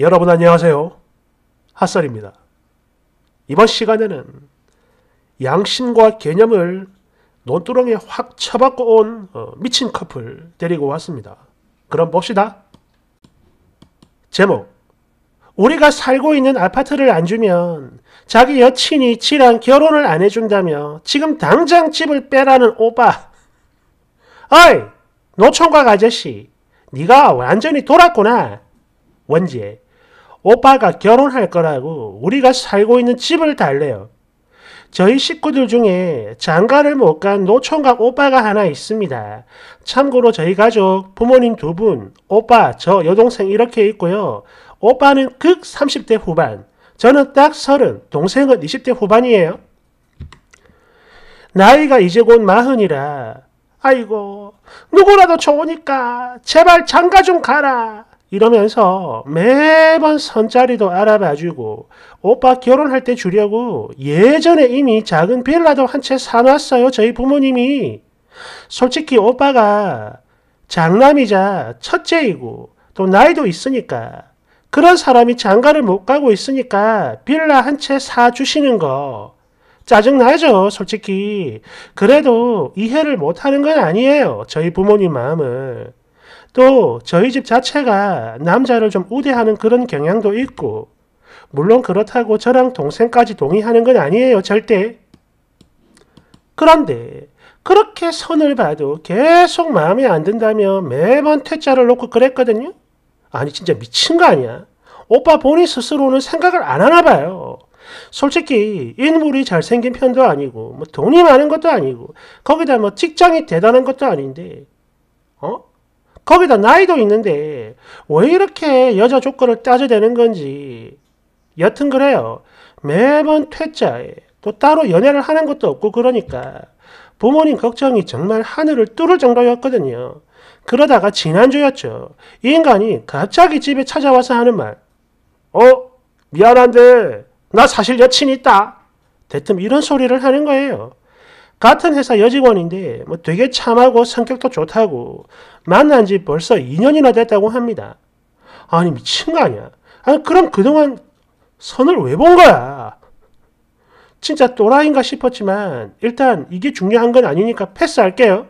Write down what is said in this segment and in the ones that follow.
여러분 안녕하세요. 핫설입니다. 이번 시간에는 양심과 개념을 논두렁에 확 쳐박고 온 어, 미친 커플 데리고 왔습니다. 그럼 봅시다. 제목 우리가 살고 있는 아파트를 안 주면 자기 여친이 지랑 결혼을 안 해준다며 지금 당장 집을 빼라는 오빠 어이! 노총각 아저씨 네가 완전히 돌았구나 원제 오빠가 결혼할 거라고 우리가 살고 있는 집을 달래요. 저희 식구들 중에 장가를 못 간 노총각 오빠가 하나 있습니다. 참고로 저희 가족 부모님 두 분, 오빠, 저 여동생 이렇게 있고요. 오빠는 극 30대 후반, 저는 딱 30, 동생은 20대 후반이에요. 나이가 이제 곧 마흔이라 아이고 누구라도 좋으니까 제발 장가 좀 가라 이러면서 매번 선자리도 알아봐주고 오빠 결혼할 때 주려고 예전에 이미 작은 빌라도 한 채 사놨어요. 저희 부모님이. 솔직히 오빠가 장남이자 첫째이고 또 나이도 있으니까 그런 사람이 장가를 못 가고 있으니까 빌라 한 채 사주시는 거 짜증나죠 솔직히 그래도 이해를 못하는 건 아니에요 저희 부모님 마음을 또 저희 집 자체가 남자를 좀 우대하는 그런 경향도 있고 물론 그렇다고 저랑 동생까지 동의하는 건 아니에요 절대. 그런데 그렇게 선을 봐도 계속 마음에 안 든다며 매번 퇴짜를 놓고 그랬거든요. 아니 진짜 미친 거 아니야. 오빠 본인 스스로는 생각을 안 하나 봐요. 솔직히 인물이 잘생긴 편도 아니고 뭐 돈이 많은 것도 아니고 거기다 뭐 직장이 대단한 것도 아닌데 어? 거기다 나이도 있는데 왜 이렇게 여자 조건을 따져대는 건지 여튼 그래요. 매번 퇴짜에 또 따로 연애를 하는 것도 없고 그러니까 부모님 걱정이 정말 하늘을 뚫을 정도였거든요. 그러다가 지난주였죠. 이 인간이 갑자기 집에 찾아와서 하는 말. 어? 미안한데 나 사실 여친이 있다. 대뜸 이런 소리를 하는 거예요. 같은 회사 여직원인데 뭐 되게 참하고 성격도 좋다고 만난 지 벌써 2년이나 됐다고 합니다. 아니 미친 거 아니야? 아니 그럼 그동안 선을 왜 본 거야? 진짜 또라인가 싶었지만 일단 이게 중요한 건 아니니까 패스할게요.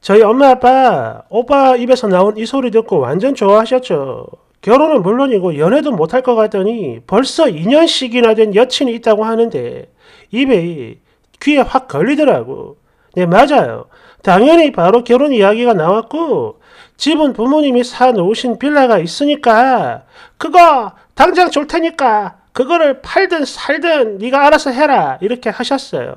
저희 엄마 아빠 오빠 입에서 나온 이 소리 듣고 완전 좋아하셨죠. 결혼은 물론이고 연애도 못할 것 같더니 벌써 2년씩이나 된 여친이 있다고 하는데 입에 귀에 확 걸리더라고. 네, 맞아요. 당연히 바로 결혼 이야기가 나왔고, 집은 부모님이 사놓으신 빌라가 있으니까, 그거 당장 줄 테니까, 그거를 팔든 살든 네가 알아서 해라. 이렇게 하셨어요.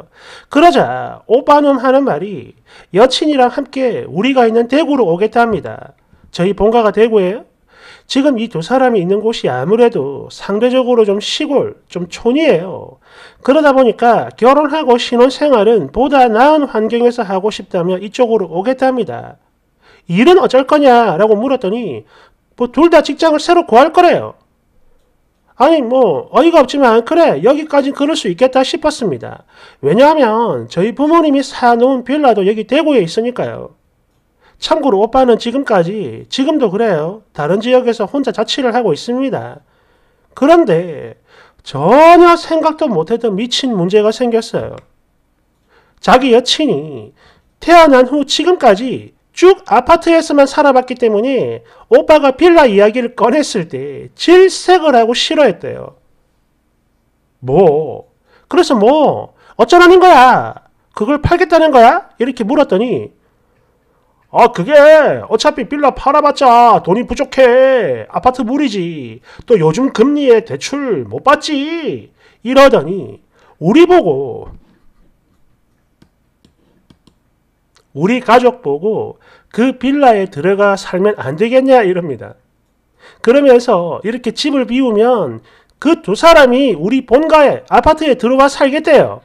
그러자 오빠놈 하는 말이 여친이랑 함께 우리가 있는 대구로 오겠답니다. 저희 본가가 대구예요? 지금 이 두 사람이 있는 곳이 아무래도 상대적으로 좀 시골, 좀 촌이에요. 그러다 보니까 결혼하고 신혼생활은 보다 나은 환경에서 하고 싶다며 이쪽으로 오겠답니다. 일은 어쩔 거냐라고 물었더니 뭐둘 다 직장을 새로 구할 거래요. 아니 뭐 어이가 없지만 그래 여기까진 그럴 수 있겠다 싶었습니다. 왜냐하면 저희 부모님이 사놓은 빌라도 여기 대구에 있으니까요. 참고로 오빠는 지금까지, 지금도 그래요. 다른 지역에서 혼자 자취를 하고 있습니다. 그런데 전혀 생각도 못했던 미친 문제가 생겼어요. 자기 여친이 태어난 후 지금까지 쭉 아파트에서만 살아봤기 때문에 오빠가 빌라 이야기를 꺼냈을 때 질색을 하고 싫어했대요. 뭐, 그래서 뭐, 어쩌라는 거야? 그걸 팔겠다는 거야? 이렇게 물었더니 아 그게 어차피 빌라 팔아봤자 돈이 부족해 아파트 무리지 또 요즘 금리에 대출 못 받지 이러더니 우리 보고 우리 가족 보고 그 빌라에 들어가 살면 안 되겠냐 이럽니다. 그러면서 이렇게 집을 비우면 그 두 사람이 우리 본가에 아파트에 들어와 살겠대요.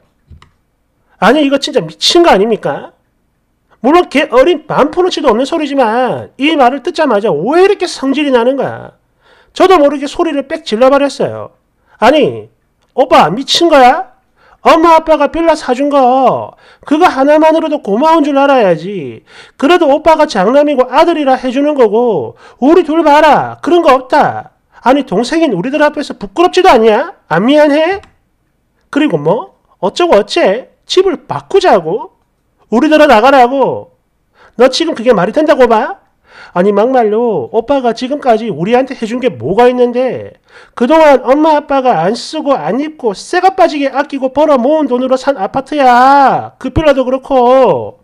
아니 이거 진짜 미친 거 아닙니까? 물론 개 어린 반포로치도 없는 소리지만 이 말을 듣자마자 왜 이렇게 성질이 나는 거야. 저도 모르게 소리를 빽 질러버렸어요. 아니 오빠 미친 거야? 엄마 아빠가 빌라 사준 거 그거 하나만으로도 고마운 줄 알아야지. 그래도 오빠가 장남이고 아들이라 해주는 거고 우리 둘 봐라 그런 거 없다. 아니 동생인 우리들 앞에서 부끄럽지도 않냐? 안 아, 미안해? 그리고 뭐 어쩌고 어째 집을 바꾸자고? 우리들은 나가라고. 너 지금 그게 말이 된다고 봐? 아니 막말로 오빠가 지금까지 우리한테 해준 게 뭐가 있는데 그동안 엄마 아빠가 안 쓰고 안 입고 새가 빠지게 아끼고 벌어 모은 돈으로 산 아파트야. 그 빌라도 그렇고.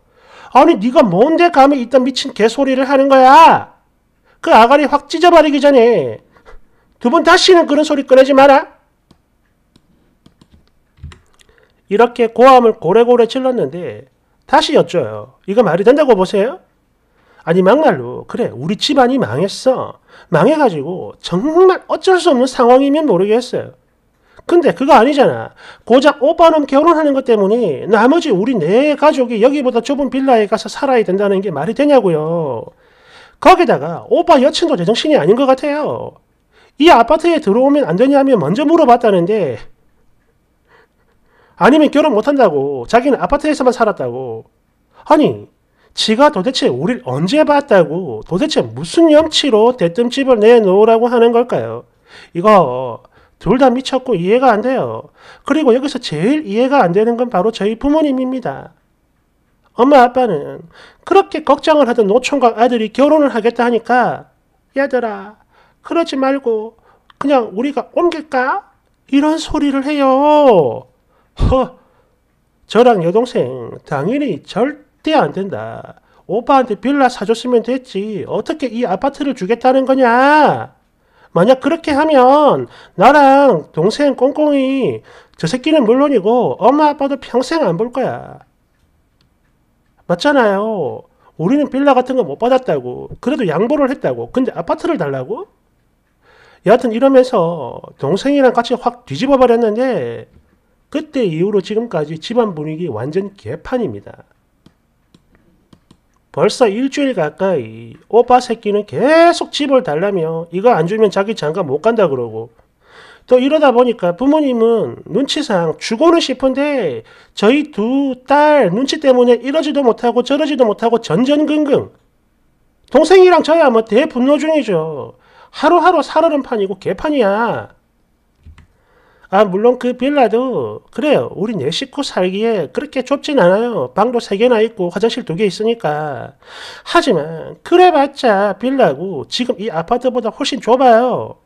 아니 네가 뭔데 감히 이딴 미친 개소리를 하는 거야. 그 아가리 확 찢어버리기 전에 두 번 다시는 그런 소리 꺼내지 마라. 이렇게 고함을 고래고래 질렀는데 다시 여쭤요. 이거 말이 된다고 보세요? 아니 막말로 그래 우리 집안이 망했어. 망해가지고 정말 어쩔 수 없는 상황이면 모르겠어요. 근데 그거 아니잖아. 고작 오빠놈 결혼하는 것 때문에 나머지 우리 네 가족이 여기보다 좁은 빌라에 가서 살아야 된다는 게 말이 되냐고요. 거기다가 오빠 여친도 제정신이 아닌 것 같아요. 이 아파트에 들어오면 안 되냐며 먼저 물어봤다는데 아니면 결혼 못한다고. 자기는 아파트에서만 살았다고. 아니, 지가 도대체 우릴 언제 봤다고 도대체 무슨 염치로 대뜸집을 내놓으라고 하는 걸까요? 이거 둘 다 미쳤고 이해가 안 돼요. 그리고 여기서 제일 이해가 안 되는 건 바로 저희 부모님입니다. 엄마 아빠는 그렇게 걱정을 하던 노총각 아들이 결혼을 하겠다 하니까 얘들아 그러지 말고 그냥 우리가 옮길까? 이런 소리를 해요. 허! 저랑 여동생 당연히 절대 안 된다. 오빠한테 빌라 사줬으면 됐지. 어떻게 이 아파트를 주겠다는 거냐? 만약 그렇게 하면 나랑 동생 꽁꽁이 저 새끼는 물론이고 엄마 아빠도 평생 안 볼 거야. 맞잖아요. 우리는 빌라 같은 거 못 받았다고. 그래도 양보를 했다고. 근데 아파트를 달라고? 여하튼 이러면서 동생이랑 같이 확 뒤집어 버렸는데 그때 이후로 지금까지 집안 분위기 완전 개판입니다. 벌써 일주일 가까이 오빠 새끼는 계속 집을 달라며 이거 안 주면 자기 장가 못 간다 그러고 또 이러다 보니까 부모님은 눈치상 주고는 싶은데 저희 두 딸 눈치 때문에 이러지도 못하고 저러지도 못하고 전전긍긍 동생이랑 저야 뭐 대분노 중이죠. 하루하루 살얼는 판이고 개판이야. 아, 물론 그 빌라도 그래요. 우리네 식구 살기에 그렇게 좁진 않아요. 방도 세 개나 있고 화장실 두 개 있으니까. 하지만 그래봤자 빌라고 지금 이 아파트보다 훨씬 좁아요.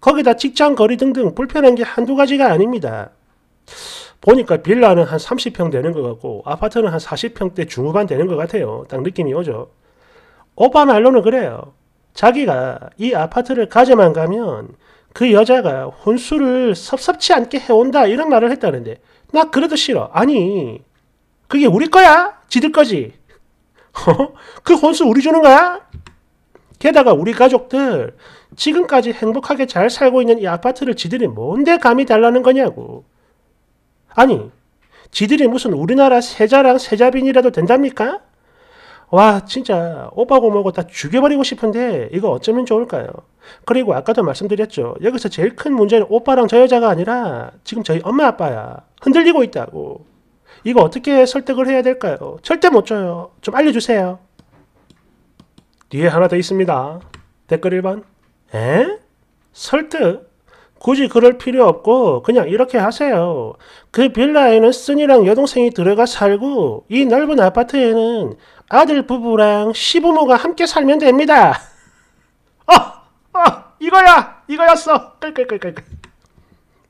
거기다 직장 거리 등등 불편한 게 한두 가지가 아닙니다. 보니까 빌라는 한 30평 되는 것 같고 아파트는 한 40평대 중후반 되는 것 같아요. 딱 느낌이 오죠. 오빠 말로는 그래요. 자기가 이 아파트를 가져만 가면 그 여자가 혼수를 섭섭치 않게 해온다 이런 말을 했다는데 나 그래도 싫어. 아니 그게 우리 거야? 지들 거지? 어? 그 혼수 우리 주는 거야? 게다가 우리 가족들 지금까지 행복하게 잘 살고 있는 이 아파트를 지들이 뭔데 감히 달라는 거냐고. 아니 지들이 무슨 우리나라 세자랑 세자빈이라도 된답니까? 와 진짜 오빠고 뭐고 다 죽여버리고 싶은데 이거 어쩌면 좋을까요? 그리고 아까도 말씀드렸죠. 여기서 제일 큰 문제는 오빠랑 저 여자가 아니라 지금 저희 엄마 아빠야. 흔들리고 있다고. 이거 어떻게 설득을 해야 될까요? 절대 못 줘요. 좀 알려주세요. 뒤에 하나 더 있습니다. 댓글 1번. 에? 설득? 굳이 그럴 필요 없고 그냥 이렇게 하세요. 그 빌라에는 쓴이랑 여동생이 들어가 살고 이 넓은 아파트에는 아들 부부랑 시부모가 함께 살면 됩니다. 어! 어! 이거야! 이거였어! 끌끌끌끌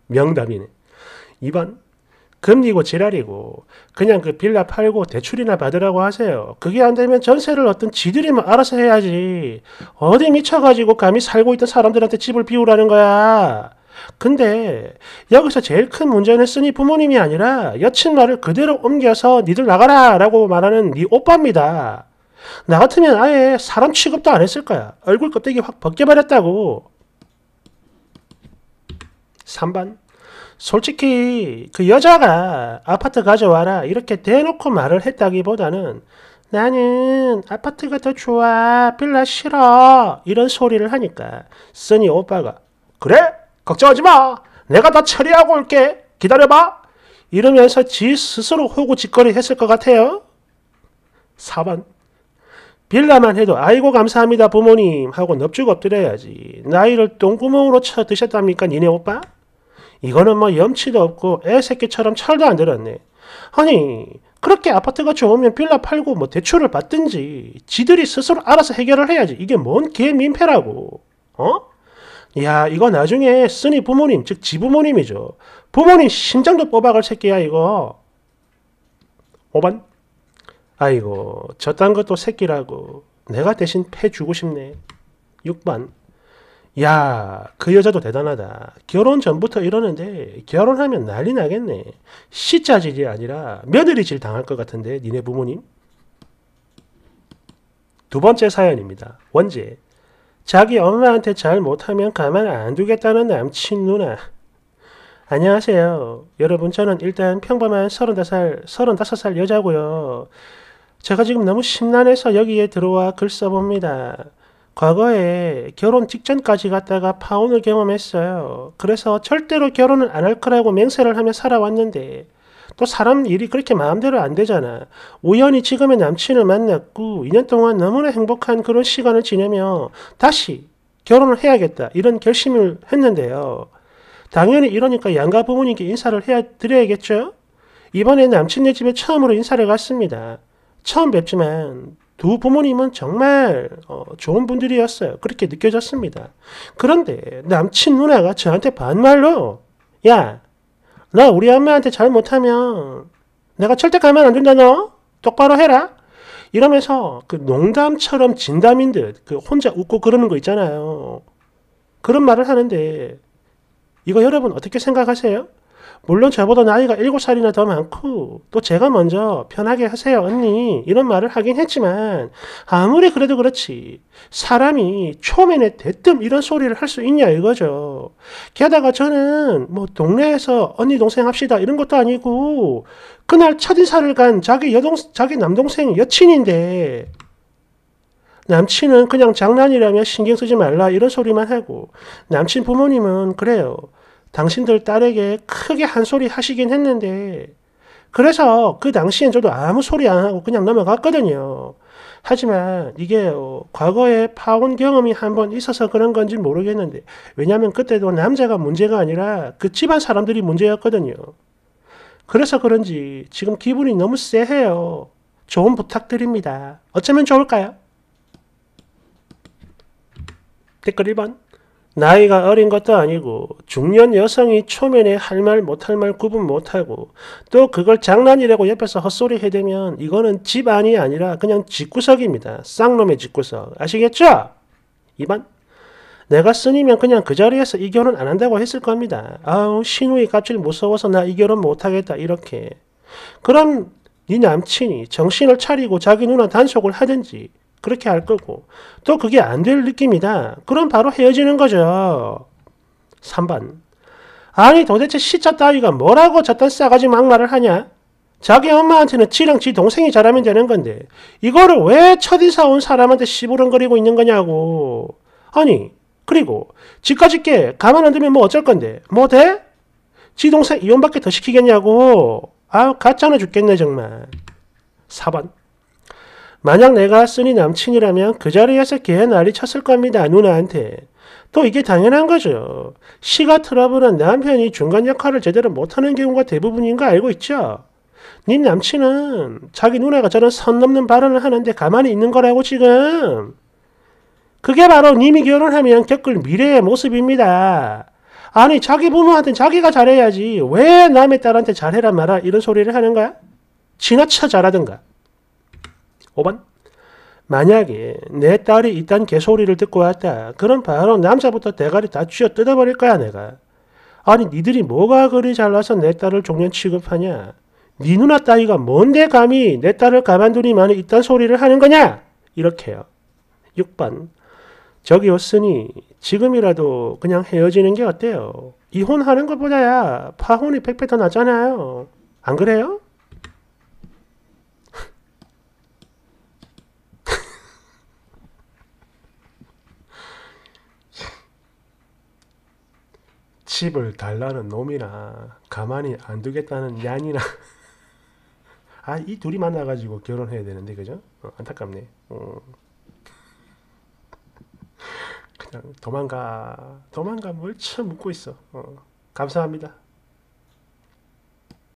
명답이네. 2번 금리고 지랄이고 그냥 그 빌라 팔고 대출이나 받으라고 하세요. 그게 안 되면 전세를 어떤 지들이 뭐 알아서 해야지. 어디 미쳐가지고 감히 살고 있던 사람들한테 집을 비우라는 거야. 근데 여기서 제일 큰 문제는 쓰니 부모님이 아니라 여친 말을 그대로 옮겨서 니들 나가라 라고 말하는 니 네 오빠입니다. 나 같으면 아예 사람 취급도 안 했을 거야. 얼굴 껍데기 확 벗겨버렸다고. 3번. 솔직히 그 여자가 아파트 가져와라 이렇게 대놓고 말을 했다기보다는 나는 아파트가 더 좋아 빌라 싫어 이런 소리를 하니까 쓰니 오빠가 그래? 걱정하지 마. 내가 다 처리하고 올게. 기다려봐. 이러면서 지 스스로 호구짓거리 했을 것 같아요. 4번. 빌라만 해도 아이고 감사합니다 부모님 하고 넙죽 엎드려야지. 나이를 똥구멍으로 쳐 드셨답니까 니네 오빠? 이거는 뭐 염치도 없고 애 새끼처럼 철도 안 들었네. 아니 그렇게 아파트가 좋으면 빌라 팔고 뭐 대출을 받든지 지들이 스스로 알아서 해결을 해야지. 이게 뭔 개민폐라고. 어? 야 이거 나중에 쓰니 부모님 즉 지부모님이죠. 부모님 심장도 뽑아갈 새끼야 이거. 5번 아이고 저딴 것도 새끼라고 내가 대신 패 주고 싶네. 6번 야, 그 여자도 대단하다. 결혼 전부터 이러는데 결혼하면 난리 나겠네. 시자질이 아니라 며느리질 당할 것 같은데 니네 부모님. 두 번째 사연입니다. 원제 자기 엄마한테 잘 못하면 가만 안 두겠다는 남친 누나. 안녕하세요. 여러분, 저는 일단 평범한 35살, 35살 여자고요. 제가 지금 너무 심란해서 여기에 들어와 글 써봅니다. 과거에 결혼 직전까지 갔다가 파혼을 경험했어요. 그래서 절대로 결혼을안 할 거라고 맹세를 하며 살아왔는데 또 사람 일이 그렇게 마음대로 안 되잖아. 우연히 지금의 남친을 만났고 2년 동안 너무나 행복한 그런 시간을 지내며 다시 결혼을 해야겠다 이런 결심을 했는데요. 당연히 이러니까 양가 부모님께 인사를 해야 드려야겠죠. 이번에 남친네 집에 처음으로 인사를 갔습니다. 처음 뵙지만 두 부모님은 정말 어, 좋은 분들이었어요. 그렇게 느껴졌습니다. 그런데 남친 누나가 저한테 반말로 야나 우리 엄마한테 잘 못하면 내가 절대 가면 안 된다 너 똑바로 해라 이러면서 그 농담처럼 진담인 듯그 혼자 웃고 그러는 거 있잖아요 그런 말을 하는데 이거 여러분 어떻게 생각하세요? 물론 저보다 나이가 7살이나 더 많고 또 제가 먼저 편하게 하세요 언니 이런 말을 하긴 했지만 아무리 그래도 그렇지 사람이 초면에 대뜸 이런 소리를 할 수 있냐 이거죠. 게다가 저는 뭐 동네에서 언니 동생 합시다 이런 것도 아니고 그날 첫 인사를 간 자기 여동 자기 남동생 여친인데 남친은 그냥 장난이라며 신경 쓰지 말라 이런 소리만 하고 남친 부모님은 그래요. 당신들 딸에게 크게 한 소리 하시긴 했는데 그래서 그 당시엔 저도 아무 소리 안 하고 그냥 넘어갔거든요. 하지만 이게 어, 과거에 파혼 경험이 한 번 있어서 그런 건지 모르겠는데 왜냐면 그때도 남자가 문제가 아니라 그 집안 사람들이 문제였거든요. 그래서 그런지 지금 기분이 너무 쎄해요. 조언 부탁드립니다. 어쩌면 좋을까요? 댓글 1번 나이가 어린 것도 아니고 중년 여성이 초면에 할 말 못할 말 구분 못하고 또 그걸 장난이라고 옆에서 헛소리 해대면 이거는 집안이 아니라 그냥 집구석입니다. 쌍놈의 집구석. 아시겠죠? 2번. 내가 쓰니면 그냥 그 자리에서 이 결혼 안 한다고 했을 겁니다. 아우 신우이 갑질 무서워서 나 이 결혼 못하겠다 이렇게. 그럼 네 남친이 정신을 차리고 자기 누나 단속을 하든지 그렇게 할 거고 또 그게 안 될 느낌이다. 그럼 바로 헤어지는 거죠. 3번 아니 도대체 시차 따위가 뭐라고 저딴 싸가지 막말을 하냐? 자기 엄마한테는 지랑 지 동생이 잘하면 되는 건데 이거를 왜 첫인사 온 사람한테 시부렁거리고 있는 거냐고 아니 그리고 지까지 게 가만 안 두면 뭐 어쩔 건데 뭐 돼? 지 동생 이혼밖에 더 시키겠냐고 아 가짜나 죽겠네 정말 4번 만약 내가 쓰니 남친이라면 그 자리에서 개 난리 쳤을 겁니다. 누나한테. 또 이게 당연한 거죠. 시가 트러블은 남편이 중간 역할을 제대로 못하는 경우가 대부분인 거 알고 있죠? 님 남친은 자기 누나가 저런 선 넘는 발언을 하는데 가만히 있는 거라고 지금. 그게 바로 님이 결혼하면 겪을 미래의 모습입니다. 아니 자기 부모한테 자기가 잘해야지 왜 남의 딸한테 잘해라 말아 이런 소리를 하는 거야? 지나쳐 잘하든가 5번. 만약에 내 딸이 이딴 개소리를 듣고 왔다. 그럼 바로 남자부터 대가리 다 쥐어 뜯어버릴 거야 내가. 아니 니들이 뭐가 그리 잘나서 내 딸을 종년 취급하냐. 니 누나 따위가 뭔데 감히 내 딸을 가만두니만 이딴 소리를 하는 거냐. 이렇게요. 6번. 저기왔으니 지금이라도 그냥 헤어지는 게 어때요? 이혼하는 것보다야 파혼이 100배 더 낫잖아요. 안 그래요? 집을 달라는 놈이나 가만히 안 두겠다는 얀이나 아 이 둘이 만나가지고 결혼해야 되는데 그죠? 어, 안타깝네 어. 그냥 도망가 도망가 뭘쳐 묻고 있어 어. 감사합니다